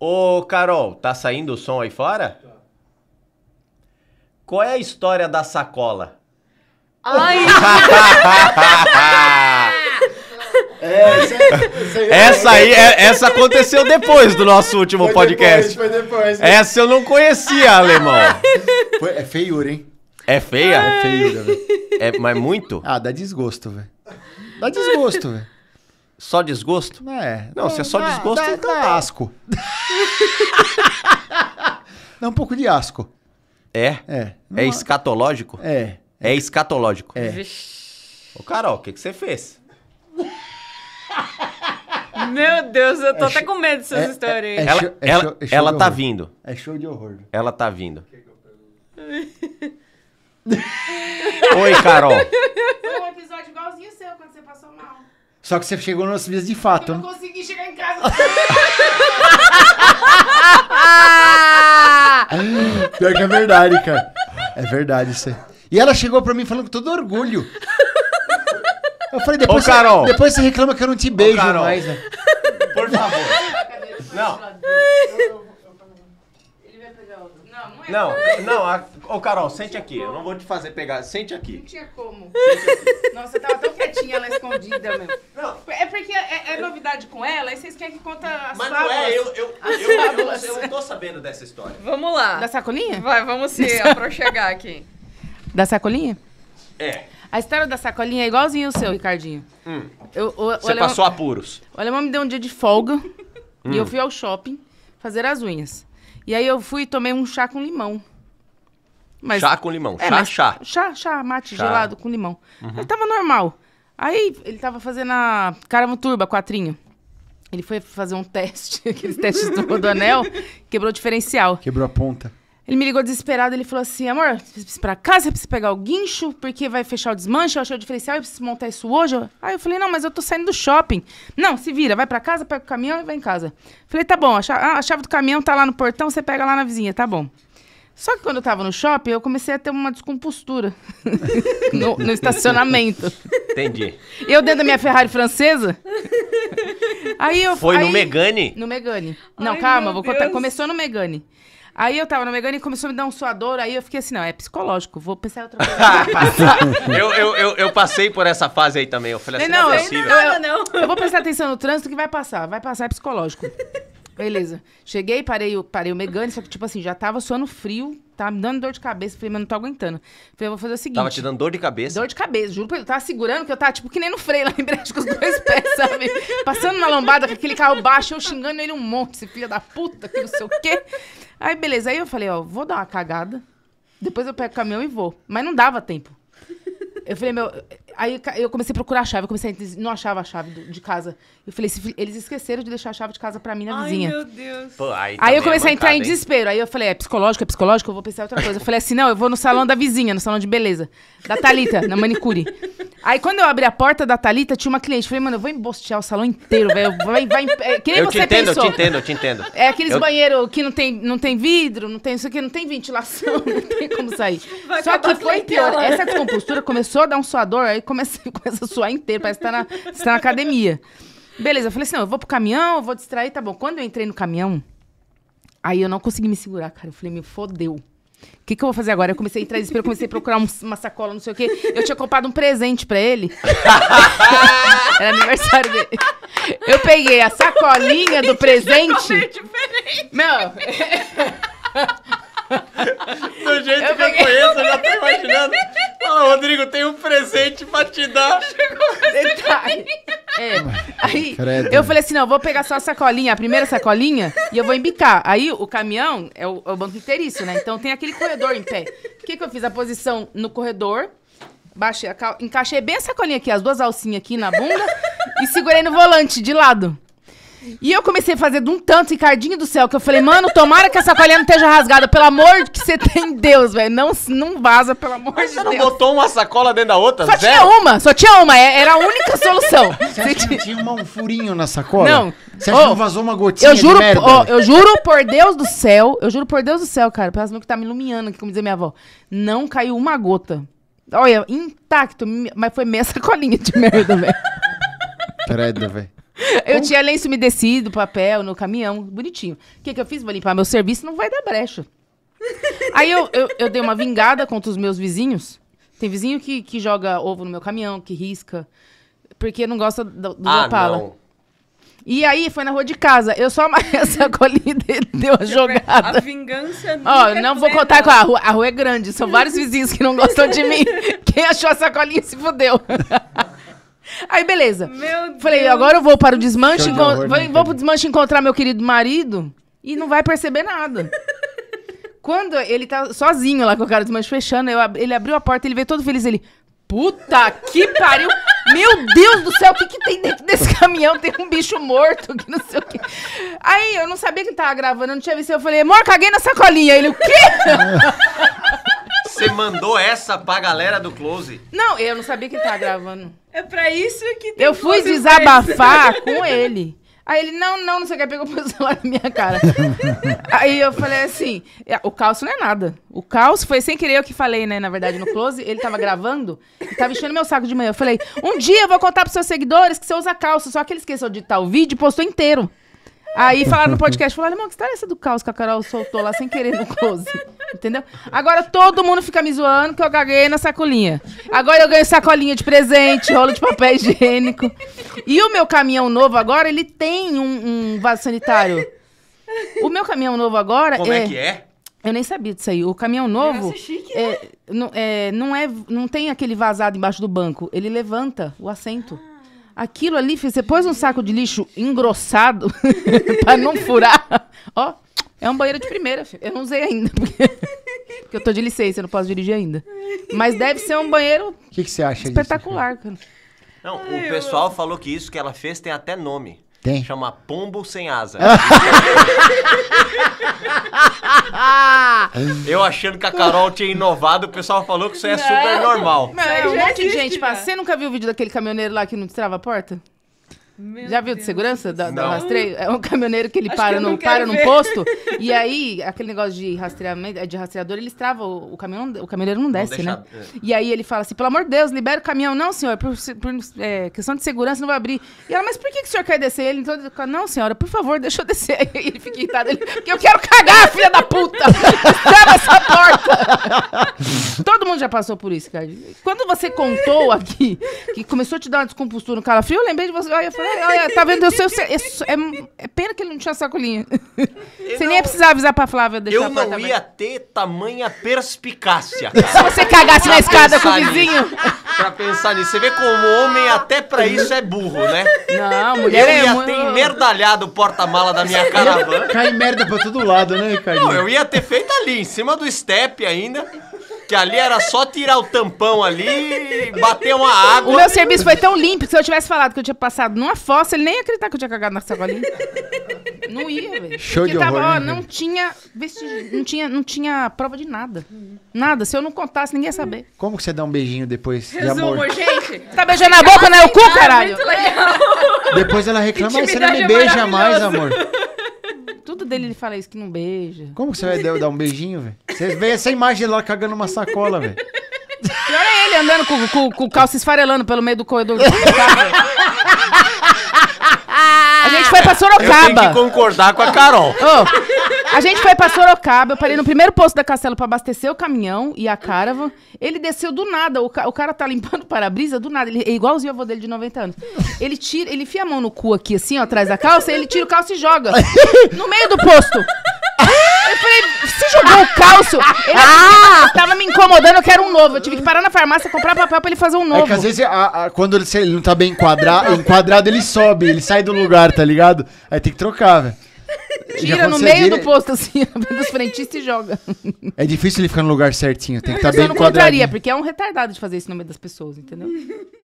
Ô, Carol, tá saindo o som aí fora? Qual é a história da sacola? Ai! É, essa aí, é, essa aconteceu depois do nosso último foi podcast. Depois, foi depois. Né? Essa eu não conhecia, alemão. Foi, é feiura, hein? É feia? É feiura, velho. É, mas muito? Ah, dá desgosto, velho. Dá desgosto, velho. Só desgosto? É. Não, não se é só é, desgosto, é então... É. Tá asco. dá um pouco de asco. É? É. É escatológico? É. É escatológico. É. Ô, Carol, o que, que você fez? Meu Deus, eu tô é até com medo dessas é, é histórias. É, ela show, ela, ela tá vindo. É show de horror. Ela tá vindo. Oi, Carol. Só que você chegou nas vias de fato. Eu não né? consegui chegar em casa. Pior que é verdade, cara. É verdade isso aí. E ela chegou pra mim falando com todo orgulho. Eu falei, depois, Ô, você, Carol. depois você reclama que eu não te beijo Carol. mais, né? Por favor. Não. Não, não, a, ô Carol, sente aqui. Eu não vou te fazer pegar. Sente aqui. Não tinha como. Nossa, você tava tão quietinha lá escondida, meu. Não. É porque é, é novidade com ela e vocês querem que conta as Mas não é, eu, eu, eu, eu, eu, eu tô sabendo dessa história. Vamos lá. Da sacolinha? Vai, vamos ser, ó, chegar aqui. Da sacolinha? É. A história da sacolinha é igualzinho o seu, Ricardinho. Hum. Você passou apuros. O alemão me deu um dia de folga hum. e eu fui ao shopping fazer as unhas. E aí eu fui e tomei um chá com limão. Mas, chá com limão. É, chá, mas, chá. Chá, chá, mate chá. gelado com limão. Uhum. Ele tava normal. Aí ele tava fazendo a caramuturba, quatrinho. Ele foi fazer um teste, aqueles testes do, do anel, quebrou o diferencial. Quebrou a ponta. Ele me ligou desesperado, ele falou assim, amor, você precisa ir pra casa, você precisa pegar o guincho, porque vai fechar o desmanche, eu achei o diferencial, eu preciso montar isso hoje. Aí eu falei, não, mas eu tô saindo do shopping. Não, se vira, vai pra casa, pega o caminhão e vai em casa. Falei, tá bom, a chave, a chave do caminhão tá lá no portão, você pega lá na vizinha, tá bom. Só que quando eu tava no shopping, eu comecei a ter uma descompostura no, no, estacionamento. Entendi. Eu dentro da minha Ferrari francesa. Aí eu Foi aí, no Megane? No Megane. Não, Ai, calma, vou contar. Começou no Megane. Aí eu tava no Megane e começou a me dar um suador, aí eu fiquei assim, não, é psicológico, vou pensar em outra coisa. eu, eu, eu, eu, passei por essa fase aí também, eu falei assim, não, não, não é possível. não. Eu, eu vou prestar atenção no trânsito que vai passar, vai passar, é psicológico. Beleza. Cheguei, parei, parei o Megane, só que, tipo assim, já tava suando frio, tava tá me dando dor de cabeça. Falei, mas não tô aguentando. Falei, eu vou fazer o seguinte. Tava te dando dor de cabeça? Dor de cabeça, juro. Eu tava segurando, que eu tava, tipo, que nem no freio lá em Brecht, com os dois pés, sabe? Passando na lombada com aquele carro baixo, eu xingando ele um monte, esse filho da puta, que não sei o quê. Aí, beleza. Aí eu falei, ó, vou dar uma cagada. Depois eu pego o caminhão e vou. Mas não dava tempo. Eu falei, meu. Aí eu comecei a procurar a chave, eu comecei a, não achava a chave do, de casa. Eu falei, eles esqueceram de deixar a chave de casa pra mim na vizinha. Ai, meu Deus. Pô, aí, aí eu é comecei é a entrar em desespero. Hein? Aí eu falei, é psicológico, é psicológico, eu vou pensar outra coisa. Eu falei assim, não, eu vou no salão da vizinha, no salão de beleza. Da Thalita, na manicure. Aí quando eu abri a porta da Thalita, tinha uma cliente. Falei, mano, eu vou embostear o salão inteiro, velho. Vai, vai, é, que nem eu você te entendo, pensou. Eu te entendo, eu te entendo. É aqueles eu... banheiros que não tem, não tem vidro, não tem isso aqui, não tem ventilação, não tem como sair. Vai Só que foi pior. Essa descompostura começou a dar um suador, aí começa, começa a suar inteiro, parece que tá na, você tá na academia. Beleza, eu falei assim, não, eu vou pro caminhão, eu vou distrair, tá bom. Quando eu entrei no caminhão, aí eu não consegui me segurar, cara. Eu falei, me fodeu. O que, que eu vou fazer agora? Eu comecei a entrar desespero, comecei a procurar um- uma sacola, não sei o quê. Eu tinha comprado um presente pra ele. Era aniversário dele. Eu peguei a sacolinha do presente. Meu, Do jeito Eu que peguei- eu conheço, eu já tô imaginando. Fala, Rodrigo, tem um presente pra te dar. detalhe. É. Aí Credo. eu falei assim: não, vou pegar só a sacolinha, a primeira sacolinha, e eu vou embicar. Aí o caminhão é o, é o banco inteiriço, né? Então tem aquele corredor em pé. O que, que eu fiz? A posição no corredor, baixei, a cal... encaixei bem a sacolinha aqui, as duas alcinhas aqui na bunda, e segurei no volante de lado. E eu comecei a fazer de um tanto Ricardinho do céu, que eu falei, mano, tomara que essa sacolinha não esteja rasgada, pelo amor de que você tem Deus, velho. Não, não vaza, pelo amor Mas de Deus. Você não botou uma sacola dentro da outra? Só zero? tinha uma, só tinha uma. É, era a única solução. Você acha que não tinha uma, um furinho na sacola? Não. Você acha oh, que não vazou uma gotinha eu juro, de merda? Oh, eu juro por Deus do céu, eu juro por Deus do céu, cara, pelo menos que tá me iluminando aqui, como dizia minha avó. Não caiu uma gota. Olha, intacto, mas foi meia sacolinha de merda, velho. Credo, velho. Eu tinha lenço umedecido, papel no caminhão, bonitinho. O que, que eu fiz? Vou limpar meu serviço, não vai dar brecha. Aí eu, eu, eu, dei uma vingada contra os meus vizinhos. Tem vizinho que, que joga ovo no meu caminhão, que risca, porque não gosta do, do ah, Opala. Não. E aí foi na rua de casa. Eu só amarrei essa colinha e deu a jogada. A vingança é Ó, não né, vou contar com a rua. A rua é grande, são vários vizinhos que não gostam de mim. Quem achou a sacolinha se fudeu. Aí, beleza. Meu Falei, agora eu vou para o desmanche, de horror, vou, né? vou pro desmanche encontrar meu querido marido e não vai perceber nada. Quando ele tá sozinho lá com o cara do desmanche fechando, eu, ele abriu a porta, ele veio todo feliz, ele... Puta que pariu! Meu Deus do céu, o que, que tem dentro desse caminhão? Tem um bicho morto, que não sei o quê. Aí eu não sabia que tava gravando, eu não tinha visto. Eu falei, amor, caguei na sacolinha. Ele, o quê? Você mandou essa pra galera do Close? Não, eu não sabia que ele tava gravando. É pra isso que tem Eu fui Close desabafar com ele. Aí ele, não, não, não sei o que, pegou o celular na minha cara. aí eu falei assim, é, o caos não é nada. O caos foi sem querer eu que falei, né, na verdade, no close. Ele tava gravando e tava enchendo meu saco de manhã. Eu falei, um dia eu vou contar pros seus seguidores que você usa calça. Só que ele esqueceu de editar o vídeo e postou inteiro. Aí falaram no podcast, falaram, irmão, que história é essa do caos que a Carol soltou lá sem querer no close? Entendeu? Agora todo mundo fica me zoando que eu caguei na sacolinha. Agora eu ganho sacolinha de presente, rolo de papel higiênico. E o meu caminhão novo agora, ele tem um, um vaso sanitário. O meu caminhão novo agora. Como é, é que é? Eu nem sabia disso aí. O caminhão novo. Nossa, é chique, é, né? não, é, não, é, não tem aquele vazado embaixo do banco. Ele levanta o assento. Ah. Aquilo ali, você pôs um saco de lixo engrossado para não furar. Ó. É um banheiro de primeira, filho. Eu não usei ainda. Porque... porque eu tô de licença, eu não posso dirigir ainda. Mas deve ser um banheiro O que, que você acha espetacular, disso, cara. Não, Ai, o pessoal eu... falou que isso que ela fez tem até nome. Tem? Chama Pombo Sem Asa. eu achando que a Carol tinha inovado, o pessoal falou que isso é não, super normal. Não, é um monte de gente você nunca viu o vídeo daquele caminhoneiro lá que não destrava a porta? Meu Já viu Deus de segurança do, do, rastreio? É um caminhoneiro que ele para, que no, para num posto e aí aquele negócio de rastreamento, de rastreador, eles travam o, o caminhão, o caminhoneiro não desce, não deixa, né? É. E aí ele fala assim: "Pelo amor de Deus, libera o caminhão, não, senhor, por, por é, questão de segurança não vai abrir". E ela: "Mas por que, que o senhor quer descer ele?" Então, "Não, senhora, por favor, deixa eu descer". E ele fica irritado, ele, "Porque eu quero cagar, filha da puta. Trava essa porta". Todo mundo já passou por isso, cara. Quando você contou aqui que começou a te dar uma descompostura no calafrio, eu lembrei de você, aí eu falei: né? legal. Tá vendo? Eu é, é, é pena que ele não tinha sacolinha. Você nem ia precisar avisar pra Flávia deixar Eu não ia ter tamanha perspicácia. Se você cagasse na escada com o vizinho. Nisso. Pra pensar nisso. Você vê como homem até pra isso é burro, né? Não, mulher Eu é ia é ter merdalhado o porta-mala da minha é caravana. Cai merda pra todo lado, né, Caio? Não, eu ia ter feito ali, em cima do step ainda. Que ali era só tirar o tampão ali, bater uma água. O meu serviço foi tão limpo que se eu tivesse falado que eu tinha passado numa fossa, ele nem ia acreditar que eu tinha cagado na sacolinha. Não ia, velho. Show Porque de tava, horror, ó, não tinha vestígio, não tinha, não tinha prova de nada. Nada. Se eu não contasse, ninguém ia saber. Como que você dá um beijinho depois Resumo, de amor? gente. Tá beijando a boca, né? O cu, ah, caralho. Muito legal. Depois ela reclama, você não me beija é mais, amor dele ele fala isso, que não beija. Como que você vai dar um beijinho, velho? Você vê essa imagem lá cagando uma sacola, velho. Pior é ele andando com, o com calça esfarelando pelo meio do corredor. gente foi pra Sorocaba. Eu tenho que concordar com a Carol. Oh, a gente foi pra Sorocaba, eu parei no primeiro posto da Castelo pra abastecer o caminhão e a caravan. Ele desceu do nada, o, ca o cara tá limpando o para-brisa, do nada. Ele é igualzinho o avô dele de 90 anos. Ele tira, ele enfia a mão no cu aqui, assim, ó, atrás da calça, ele tira o calço e joga. No meio do posto jogou o calço. Ah, ele ah! tava me incomodando, eu quero um novo. Eu tive que parar na farmácia, comprar papel pra ele fazer um novo. É que às vezes, a, a, quando ele, ele, não tá bem enquadrado, enquadrado, ele sobe, ele sai do lugar, tá ligado? Aí tem que trocar, velho. Tira no meio do posto, assim, dos frentistas e joga. É difícil ele ficar no lugar certinho, tem que estar tá bem enquadrado. Eu não enquadraria, porque é um retardado de fazer isso no meio das pessoas, entendeu?